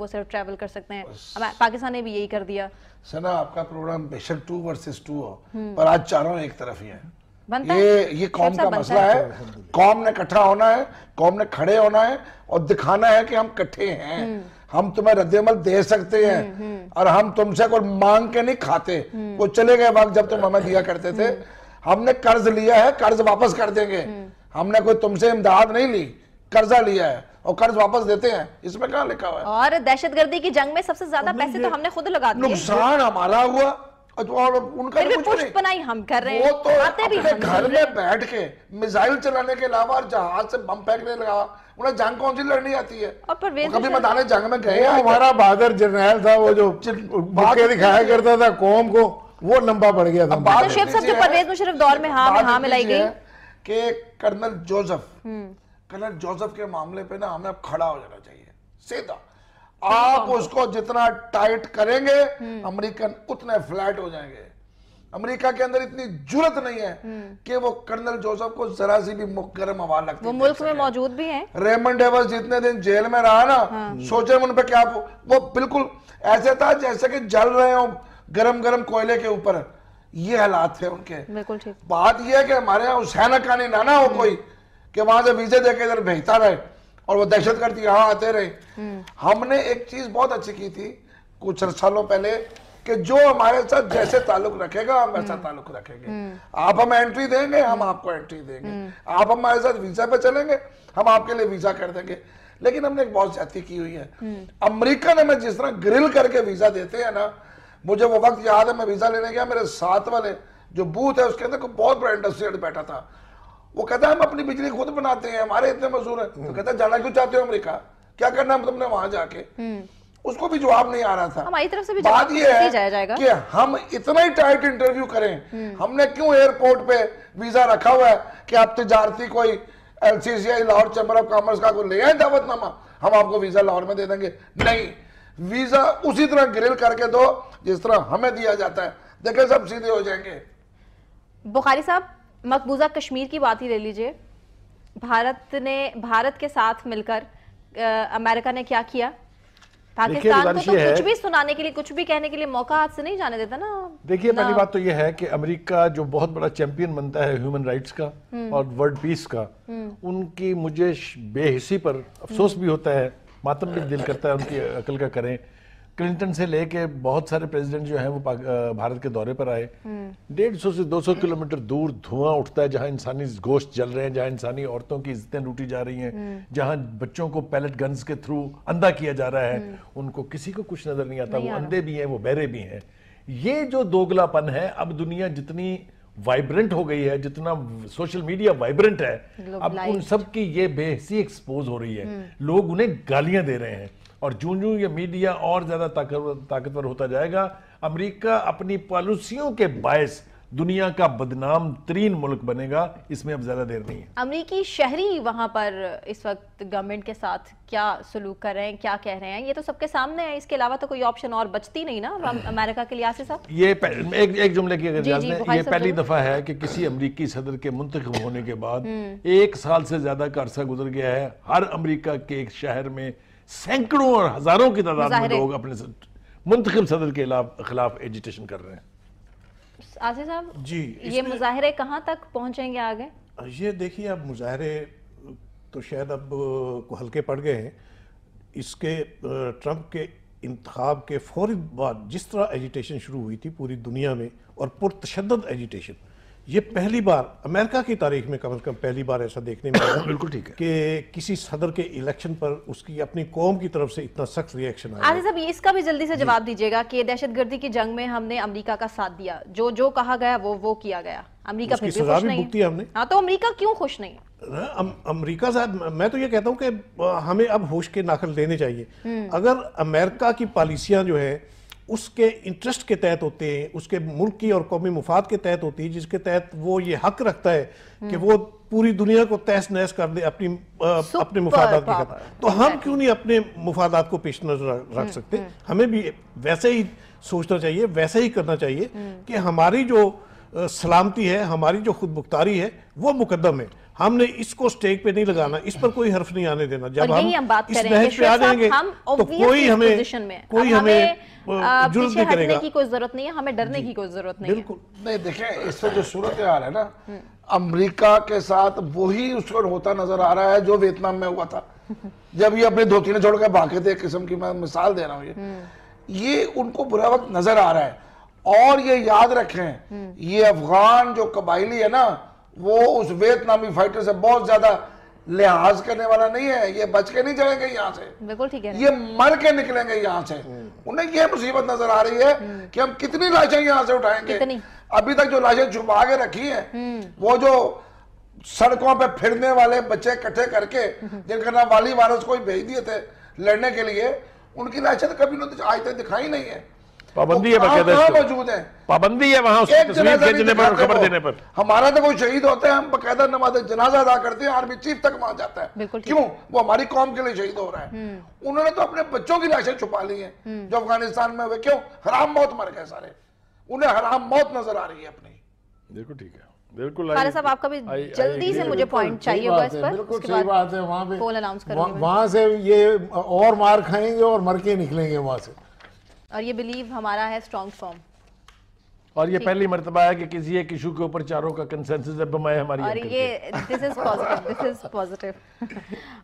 وہ صرف ٹریول کر سکتے ہیں پاکستان نے بھی یہی کر دیا سنا آپ کا پروگرام بے شک ٹو ورسز ٹو ہو پر آج چاروں ایک طرف ہی ہیں یہ قوم کا مسئلہ ہے قوم نے کٹھا ہونا ہے قوم نے کھڑے ہونا ہے اور دکھانا ہے کہ ہم کٹھے ہیں ہم تمہیں رد عمل دے سکتے ہیں اور ہم تم سے کوئی مانگ کے نہیں کھاتے وہ چلے گئے وقت جب تم ہمیں دیا کرتے تھے ہم نے کرز لیا ہے کرز واپس کر دیں گے ہم نے کوئی تم سے امداد نہیں لی کرزہ لیا ہے اور قرض واپس دیتے ہیں اس میں کہاں لکھا ہوا ہے اور دہشت گردی کی جنگ میں سب سے زیادہ پیسے تو ہم نے خود لگا دیے نقصان ہمارا ہوا اور ان کا بھی کچھ نہیں ہم کر رہے ہیں وہ تو اپنے گھر میں بیٹھ کے میزائل چلانے کے علاوہ اور جہاز سے بم پھینکنے لگا انہیں جنگ کون سی لڑنی آتی ہے کبھی مدانے جنگ میں گئے ہمارا بہادر جنرل تھا وہ جو دکھایا کرتا تھا قوم کو وہ لمبا پڑ گیا تھا بات شیف صاحب جو پرویز مشرف دور میں ہاں میں ہاں ملائی گئی کہ کرنل جوزف کلر جوزف کے معاملے پہ نا ہمیں اب کھڑا ہو جانا چاہیے سیدھا ہاں، ہاں، آپ ہاں۔ اس کو جتنا ٹائٹ کریں گے امریکن اتنے فلیٹ ہو جائیں گے امریکہ کے اندر اتنی جرت نہیں ہے کہ وہ کرنل جوزف کو ذرا سی بھی مکرم حوال لگتی وہ ملک میں موجود بھی ہیں ریمن ڈیوز جتنے دن جیل میں رہا نا سوچے ان پر کیا وہ بالکل ایسے تھا جیسے کہ جل رہے ہوں گرم گرم کوئلے کے اوپر یہ حالات تھے ان کے بات یہ ہے کہ ہمارے ہاں حسین کانی نانا ہو کوئی کہ وہاں سے ویزے دے کے ادھر بھیجتا رہے اور وہ دہشت گرد آتے رہے ہم نے ایک چیز بہت اچھی کی تھی کچھ سالوں پہلے کہ جو ہمارے ساتھ جیسے تعلق تعلق رکھے گا ہم ہم رکھیں گے آپ انٹری دیں گے ہم آپ کو انٹری دیں گے آپ ہمارے ساتھ ویزا پہ چلیں گے ہم آپ کے لیے ویزا کر دیں گے لیکن ہم نے ایک بہت زیادتی کی ہوئی ہے امریکہ نے میں جس طرح گرل کر کے ویزا دیتے ہیں نا مجھے وہ وقت یاد ہے میں ویزا لینے گیا میرے ساتھ والے جو بوتھ ہے اس کے اندر کوئی بہت بڑا انڈسٹریل بیٹھا تھا وہ کہتا ہے ہم اپنی بجلی خود بناتے ہیں ہمارے اتنے مزدور ہیں تو کہتا ہے جانا کیوں چاہتے ہو امریکہ کیا کرنا ہے تم نے وہاں جا کے اس کو بھی جواب نہیں آ رہا تھا ہماری طرف سے بھی بات یہ ہے کہ ہم اتنا ہی ٹائٹ انٹرویو کریں ہم نے کیوں ائرپورٹ پہ ویزا رکھا ہوا ہے کہ آپ تجارتی کوئی L C I Lahore chamber of commerce کا کوئی لے آئے دعوت نامہ ہم آپ کو ویزا لاہور میں دے دیں گے نہیں ویزا اسی طرح گرل کر کے دو جس طرح ہمیں دیا جاتا ہے دیکھیں سب سیدھے ہو جائیں گے بخاری صاحب مقبوضہ کشمیر کی بات ہی لے لیجئے بھارت نے بھارت کے ساتھ مل کر امریکہ نے کیا کیا پاکستان کو تو کچھ بھی سنانے کے لیے کچھ بھی کہنے کے لیے موقع ہاتھ سے نہیں جانے دیتا نا دیکھئے پہلی بات تو یہ ہے کہ امریکہ جو بہت بڑا چیمپئن بنتا ہے ہیومن رائٹس کا اور ورڈ پیس کا ان کی مجھے بے حصی پر افسوس بھی ہوتا ہے ماتم بھی دل کرتا ہے ان کی عقل کا کریں کلنٹن سے لے کے بہت سارے پریزیڈنٹ جو ہیں وہ بھارت کے دورے پر آئے ڈیڑھ سو سے دو سو کلومیٹر دور دھواں اٹھتا ہے جہاں انسانی گوشت جل رہے ہیں جہاں انسانی عورتوں کی عزتیں لوٹی جا رہی ہیں جہاں بچوں کو پیلٹ گنز کے تھرو اندھا کیا جا رہا ہے ان کو کسی کو کچھ نظر نہیں آتا وہ اندھے بھی ہیں وہ بیرے بھی ہیں یہ جو دوگلا پن ہے اب دنیا جتنی وائبرنٹ ہو گئی ہے جتنا سوشل میڈیا وائبرنٹ ہے اب ان سب کی یہ بے حصی ایکسپوز ہو رہی ہے لوگ انہیں گالیاں دے رہے ہیں اور جوں جوں یہ میڈیا اور زیادہ طاقتور ہوتا جائے گا امریکہ اپنی پالیسیوں کے باعث دنیا کا بدنام ترین ملک بنے گا اس اس میں اب زیادہ دیر نہیں ہے امریکی شہری وہاں پر وقت گورنمنٹ کے ساتھ کیا سلوک کر رہے ہیں کیا کہہ رہے ہیں یہ تو سب کے سامنے ہے اس کے علاوہ تو کوئی آپشن اور بچتی نہیں نا امریکہ کے لحاظ سے یہ ایک جملے کی اگر جی، جی، یہ پہلی دفعہ ہے کہ کسی امریکی صدر کے منتخب ہونے کے بعد ایک سال سے زیادہ کا عرصہ گزر گیا ہے ہر امریکہ کے ایک شہر میں سینکڑوں اور ہزاروں کی تعداد میں لوگ اپنے منتخب صدر کے خلاف ایجیٹیشن کر رہے ہیں جی یہ مظاہرے کہاں تک پہنچیں گے آگے یہ دیکھیے اب مظاہرے تو شاید اب ہلکے پڑ گئے ہیں اس کے ٹرمپ کے انتخاب کے فوری بعد جس طرح ایجیٹیشن شروع ہوئی تھی پوری دنیا میں اور پرتشدد ایجیٹیشن میں یہ پہلی بار امریکہ کی تاریخ میں کم از کم پہلی بار ایسا دیکھنے میں بالکل ٹھیک ہے کہ کسی صدر کے الیکشن پر اس کی اپنی قوم کی طرف سے اتنا سخت ری ایکشن آیا عادل صاحب اس کا بھی جلدی سے جی۔ جواب دیجئے گا کہ دہشت گردی کی جنگ میں ہم نے امریکہ کا ساتھ دیا جو جو کہا گیا وہ وہ کیا گیا امریکہ پھر بھی خوش نہیں ہے ہاں تو امریکہ کیوں خوش نہیں ہے امریکہ صاحب میں تو یہ کہتا ہوں کہ ہمیں اب ہوش کے ناخل دینے چاہیے اگر امریکہ کی پالیسیاں جو ہیں اس کے انٹرسٹ کے تحت ہوتے ہیں اس کے ملکی اور قومی مفاد کے تحت ہوتی ہے جس کے تحت وہ یہ حق رکھتا ہے کہ وہ پوری دنیا کو تحس نحس کر دے اپنی اپنے مفادات کے تو ہم کیوں نہیں اپنے مفادات کو پیش نظر رکھ سکتے ہمیں بھی ویسے ہی سوچنا چاہیے ویسے ہی کرنا چاہیے کہ ہماری جو سلامتی ہے ہماری جو خود مختاری ہے وہ مقدم ہے ہم نے اس کو سٹیک پہ نہیں لگانا اس پر کوئی حرف نہیں آنے دینا جب ہم اس پہ آ جائیں گے تو کوئی ہمیں کوئی کوئی ہمیں ہمیں نہیں نہیں کرے گا ضرورت ہے ڈرنے کی کوئی ضرورت نہیں جی، بالکل نہیں دیکھیں اس سے جو صورت حال ہے نا امریکہ کے ساتھ وہی اس ہوتا نظر آ رہا ہے جو ویتنام میں ہوا تھا جب یہ اپنے دھوتی نے چھوڑ کے باقی تھے قسم کی میں مثال دے رہا ہوں یہ ان کو برا وقت نظر آ رہا ہے اور یہ یاد رکھیں یہ افغان جو قبائلی ہے نا وہ اس ویت نامی فائٹر سے بہت زیادہ لحاظ کرنے والا نہیں ہے یہ بچ کے نہیں جائیں گے یہاں سے بالکل یہ مر کے نکلیں گے یہاں سے انہیں یہ مصیبت نظر آ رہی ہے کہ ہم کتنی لاشیں یہاں سے اٹھائیں گے ابھی تک جو لاشیں چھپا کے رکھی ہیں وہ جو سڑکوں پہ پھرنے والے بچے کٹھے کر کے جن کا نام والی وارث کوئی بھیج دیے تھے لڑنے کے لیے ان کی لاشیں تو کبھی آج تک دکھائی نہیں ہے موجود ہے پابندی ہے وہاں اس کی تصویر پر خبر دینے پر ہمارا تو کوئی شہید ہوتا ہے جنازہ ادا کرتے ہیں آرمی چیف تک وہاں جاتا ہے کیوں وہ ہماری قوم کے لیے شہید ہو رہا ہے انہوں نے تو اپنے بچوں کی لاشیں چھپا لی ہیں جو افغانستان میں ہوئے کیوں حرام موت مر گئے سارے انہیں حرام موت نظر آ رہی ہے اپنی ٹھیک ہے بالکل صحیح بات ہے وہاں سے یہ اور مار کھائیں گے اور مر کے نکلیں گے وہاں سے اور یہ بلیو ہمارا ہے سٹرونگ فرم اور یہ پہلی مرتبہ ہے کہ کسی ایک ایشو کے اوپر چاروں کا کنسنسس ہے بمائے ہماری اور یہ دس is positive this is positive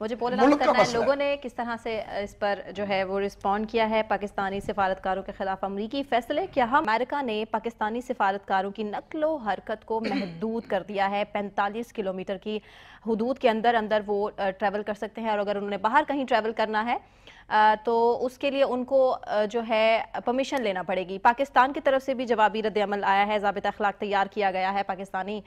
مجھے پول اناؤنس کرنا ہے لوگوں نے کس طرح سے اس پر جو ہے وہ رسپونڈ کیا ہے پاکستانی سفارتکاروں کے خلاف امریکی فیصلے کیا ہم امریکہ نے پاکستانی سفارتکاروں کی نقل و حرکت کو محدود کر دیا ہے پینتالیس کلومیٹر کی حدود کے اندر اندر وہ ٹریول کر سکتے ہیں اور اگر انہوں نے باہر کہیں ٹریول کرنا ہے تو اس کے لیے ان کو جو ہے پرمیشن لینا پڑے گی پاکستان کی طرف سے بھی جوابی رد عمل آیا ہے ضابط اخلاق تیار کیا گیا ہے پاکستانی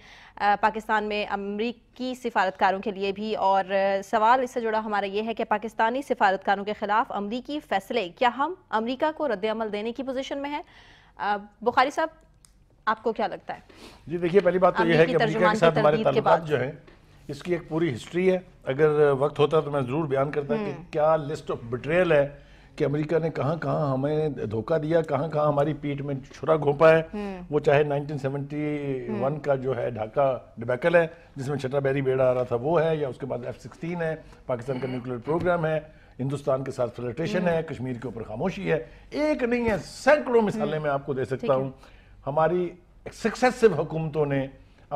پاکستان میں امریکی سفارتکاروں کے لیے بھی اور سوال اس سے جڑا ہمارا یہ ہے کہ پاکستانی سفارتکاروں کے خلاف امریکی فیصلے کیا ہم امریکہ کو رد عمل دینے کی پوزیشن میں ہیں بخاری صاحب آپ کو کیا لگتا ہے جی دیکھیے پہلی بات تو یہ ہے کہ امریکہ کے ساتھ ہمارے تعلقات جو ہیں اس کی ایک پوری ہسٹری ہے اگر وقت ہوتا تو میں ضرور بیان کرتا کہ کیا لسٹ آف بٹریل ہے کہ امریکہ نے کہاں کہاں ہمیں دھوکہ دیا کہاں کہاں ہماری پیٹ میں چھرا گھونپا ہے وہ چاہے نائنٹین سیونٹی ون کا جو ہے ڈھاکہ ڈبیکل ہے جس میں چھٹا بیری بیڑا آ رہا تھا وہ ہے یا اس کے بعد ایف سکسٹین ہے پاکستان کا نیوکلیر پروگرام ہے ہندوستان کے ساتھ فلٹریشن ہے کشمیر کے اوپر خاموشی ہے ایک نہیں ہے سینکڑوں مثالیں میں آپ کو دے سکتا ہوں ہماری سکسیسو حکومتوں نے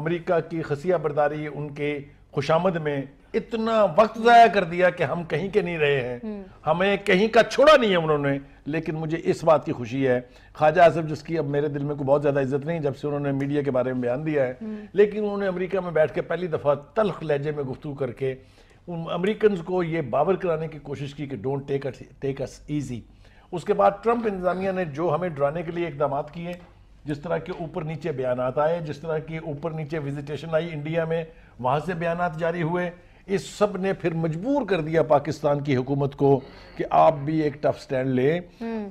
امریکہ کی خصیہ برداری ان کے خوشامد میں اتنا وقت ضائع کر دیا کہ ہم کہیں کے نہیں رہے ہیں ہمیں کہیں کا چھوڑا نہیں ہے انہوں نے لیکن مجھے اس بات کی خوشی ہے خواجہ آصف جس کی اب میرے دل میں کوئی بہت زیادہ عزت نہیں جب سے انہوں نے میڈیا کے بارے میں بیان دیا ہے لیکن انہوں نے امریکہ میں بیٹھ کے پہلی دفعہ تلخ لہجے میں گفتگو کر کے امریکنز کو یہ باور کرانے کی کوشش کی کہ don't tax take it easy اس کے بعد ٹرمپ انتظامیہ نے جو ہمیں ڈرانے کے لیے اقدامات کیے جس طرح کے اوپر نیچے بیانات آئے جس طرح کی اوپر نیچے وزیٹیشن آئی انڈیا میں وہاں سے بیانات جاری ہوئے اس سب نے پھر مجبور کر دیا پاکستان کی حکومت کو کہ آپ بھی ایک ٹف سٹینڈ لیں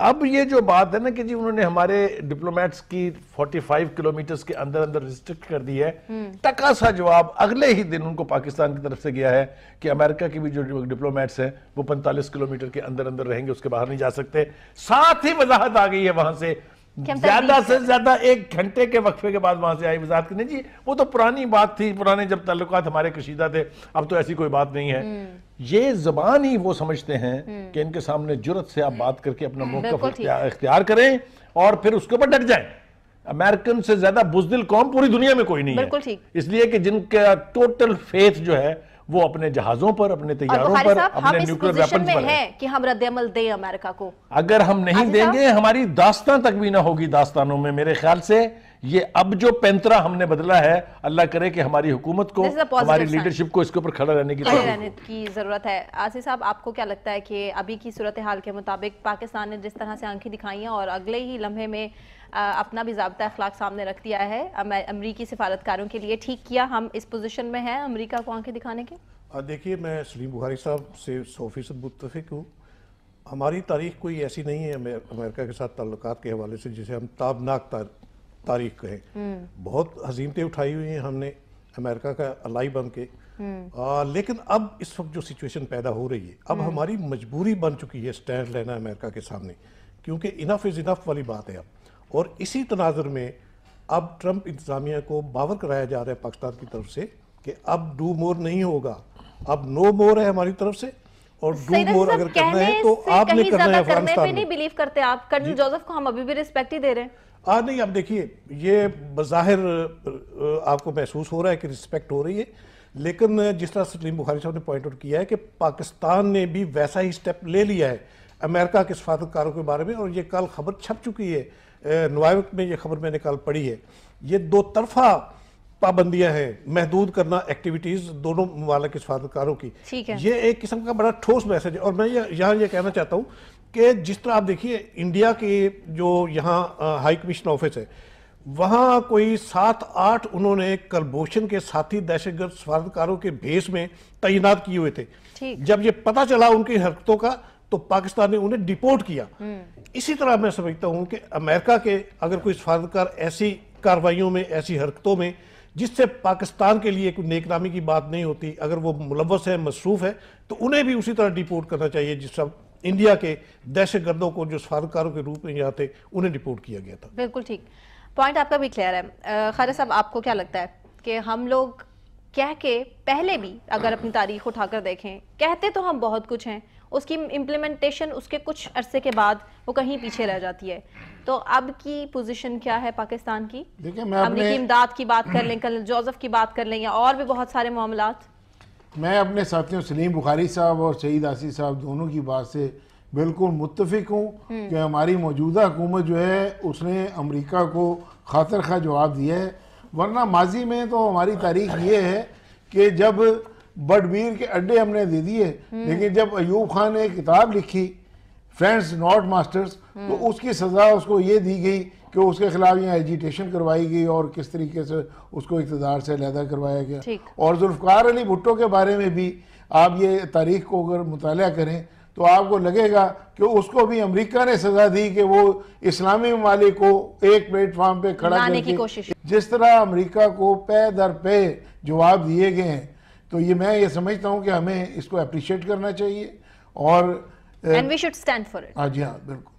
اب یہ جو بات ہے نا کہ جی انہوں نے ہمارے ڈپلومیٹس کی 45 کلومیٹرز کے اندر اندر ریسٹرکٹ کر دی ہے ٹکا سا جواب اگلے ہی دن ان کو پاکستان کی طرف سے گیا ہے کہ امریکہ کی بھی جو ڈپلومیٹس ہیں وہ 45 کلومیٹر کے اندر اندر رہیں گے اس کے باہر نہیں جا سکتے ساتھ ہی وضاحت آگئی ہے وہاں سے زیادہ سے زیادہ ایک گھنٹے کے وقفے کے بعد وہاں سے آئی کرنے جی وہ تو پرانی بات تھی پرانے جب تعلقات ہمارے کشیدہ تھے اب تو ایسی کوئی بات نہیں ہے یہ زبان ہی وہ سمجھتے ہیں کہ ان کے سامنے جرت سے آپ بات کر کے اپنا موقف اختیار کریں اور پھر اس کے اوپر ڈٹ جائیں امریکن سے زیادہ بزدل قوم پوری دنیا میں کوئی نہیں ہے اس لیے کہ جن کا ٹوٹل فیتھ جو ہے وہ اپنے جہازوں پر اپنے تیاروں پر پر اپنے نیوکلر ہیں ہم ہم رد عمل دیں امریکہ کو اگر نہیں دیں گے ہماری داستان تک بھی نہ ہوگی داستانوں میں میرے خیال سے یہ اب جو پینترا ہم نے بدلا ہے اللہ کرے کہ ہماری حکومت کو ہماری لیڈرشپ کو اس کے اوپر کھڑا رہنے کی ضرورت ہے آصف صاحب آپ کو کیا لگتا ہے کہ ابھی کی صورتحال کے مطابق پاکستان نے جس طرح سے آنکھیں دکھائی ہیں اور اگلے ہی لمحے میں اپنا بھی ضابطہ اخلاق سامنے رکھ دیا ہے امریکی سفارتکاروں کے لیے ٹھیک کیا ہم اس پوزیشن میں ہیں امریکہ کو آنکھیں دکھانے کے دیکھیے میں سلیم بخاری صاحب سے سو فیصد متفق ہوں ہماری تاریخ کوئی ایسی نہیں ہے امریکہ کے ساتھ تعلقات کے حوالے سے جسے ہم تابناک تاریخ کہیں بہت حضیمتیں اٹھائی ہوئی ہیں ہم نے امریکہ کا الائی بن کے لیکن اب اس وقت جو سچویشن پیدا ہو رہی ہے اب ہماری مجبوری بن چکی ہے سٹینڈ لینا امریکہ کے سامنے کیونکہ انف از انف والی بات ہے اب اور اسی تناظر میں اب ٹرمپ انتظامیہ کو باور کرایا جا رہا ہے پاکستان کی طرف سے کہ اب ڈو مور نہیں ہوگا اب نو مور ہے ہماری طرف سے اور ڈو مور اگر کرنا ہے تو آپ نے کرنا ہے افغانستان میں کرنل جی۔ جوزف کو ہم ابھی بھی ریسپیکٹ ہی دے رہے ہیں نہیں آپ دیکھیے یہ بظاہر آپ کو محسوس ہو رہا ہے کہ ریسپیکٹ ہو رہی ہے لیکن جس طرح سلیم بخاری صاحب نے پوائنٹ آؤٹ کیا ہے کہ پاکستان نے بھی ویسا ہی سٹیپ لے لیا ہے امریکہ کے کاروں کے بارے میں اور یہ کل خبر چھپ چکی ہے نوائیوک میں یہ خبر میں نے نکال پڑی ہے یہ دو طرفہ پابندیاں ہیں محدود کرنا ایکٹیویٹیز دونوں ممالک اسفادکاروں کی یہ ایک قسم کا بڑا ٹھوس میسیج ہے اور میں یہاں یہ کہنا چاہتا ہوں کہ جس طرح آپ دیکھئے انڈیا کے جو یہاں ہائی کمیشن آفیس ہے وہاں کوئی سات آٹھ انہوں نے کلبوشن کے ساتھی دہشگرد سفاردکاروں کے بھیس میں تینات کی ہوئے تھے جب یہ پتہ چلا ان کی حرکتوں کا تو پاکستان نے انہیں ڈیپورٹ کیا اسی طرح میں سمجھتا ہوں کہ امریکہ کے اگر کوئی سفاردکار ایسی کاروائیوں میں ایسی حرکتوں میں جس سے پاکستان کے لیے کوئی نیک نامی کی بات نہیں ہوتی اگر وہ ملوث ہے مصروف ہے تو انہیں بھی اسی طرح ڈیپورٹ کرنا چاہیے جس طرح انڈیا کے دہشت گردوں کو جو سفاردکاروں کے روپ میں یہاں تھے انہیں ڈیپورٹ کیا گیا تھا بالکل ٹھیک پوائنٹ آپ کا بھی کلیئر ہے خیر صاحب آپ کو کیا لگتا ہے کہ ہم لوگ کہہ کے پہلے بھی اگر اپنی تاریخ اٹھا کر دیکھیں کہتے تو ہم بہت کچھ ہیں اس کی امپلیمنٹیشن اس کے کچھ عرصے کے بعد وہ کہیں پیچھے رہ جاتی ہے تو اب کی پوزیشن کیا ہے پاکستان کی امریکی امداد کی بات کر لیں کل جوزف کی بات کر لیں یا اور بھی بہت سارے معاملات میں اپنے ساتھیوں سلیم بخاری صاحب اور سعید آسی صاحب دونوں کی بات سے بالکل متفق ہوں کہ ہماری موجودہ حکومت جو ہے اس نے امریکہ کو خاطر خواہ جواب دیا ہے ورنہ ماضی میں تو ہماری تاریخ یہ ہے کہ جب بیر کے اڈے ہم نے دے دیے لیکن جب ایوب خان نے کتاب لکھی فرینڈز ناٹ ماسٹرز تو اس کی سزا اس کو یہ دی گئی کہ اس کے خلاف یہاں ایجیٹیشن کروائی گئی اور کس طریقے سے اس کو اقتدار سے لحدہ کروایا گیا اور ذوالفقار علی بھٹو کے بارے میں بھی آپ یہ تاریخ کو اگر مطالعہ کریں تو آپ کو لگے گا کہ اس کو بھی امریکہ نے سزا دی کہ وہ اسلامی ممالک کو ایک پلیٹ فارم پہ کھڑا جس طرح امریکہ کو پے در پے جواب دیے گئے ہیں تو یہ میں یہ سمجھتا ہوں کہ ہمیں اس کو اپریشیٹ کرنا چاہیے اور and we should stand for it آجی ہاں،, ہاں بالکل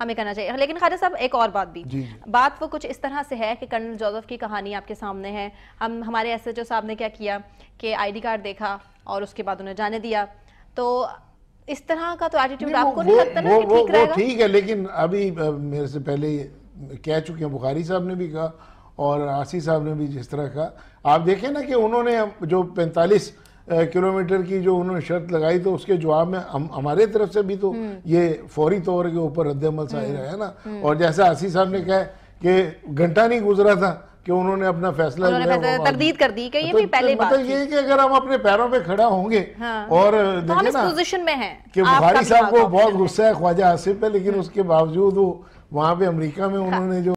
ہمیں کرنا چاہیے لیکن خادر صاحب ایک اور بات بھی جی، جی۔ بات وہ کچھ اس طرح سے ہے کہ کرنل جوزف کی کہانی آپ کے سامنے ہے ہم ہمارے ایس ایچو صاحب نے کیا کیا کہ آئی ڈی کارڈ دیکھا اور اس کے بعد انہیں جانے دیا تو اس طرح کا تو ایٹیٹیوڈ آپ کو نہیں لگتا نا کہ ٹھیک رہے گا وہ ٹھیک ہے لیکن ابھی میرے سے پہلے کہہ چکے ہیں بخاری صاحب نے بھی کہا اور آسی صاحب نے بھی جس طرح کہا آپ دیکھیں نا کہ انہوں نے جو پینتالیس کلومیٹر کی جو انہوں نے شرط لگائی تو اس کے جواب میں ہمارے طرف سے بھی تو یہ فوری طور کے اوپر رد عمل سائر ہے نا اور جیسے آسی صاحب نے کہا کہ گھنٹہ نہیں گزرا تھا کہ انہوں نے اپنا فیصلہ تردید کر دی کہ یہ بھی پہلے مطلب بات مطلب یہ کہ اگر ہم اپنے پیروں پہ کھڑا ہوں گے ہاں۔ اور دیکھیں نا کہ بخاری صاحب کو بہت غصہ ہے خواجہ آسی پہ لیکن ہاں۔ اس کے باوجود وہ وہاں پہ امریکہ میں انہوں نے جو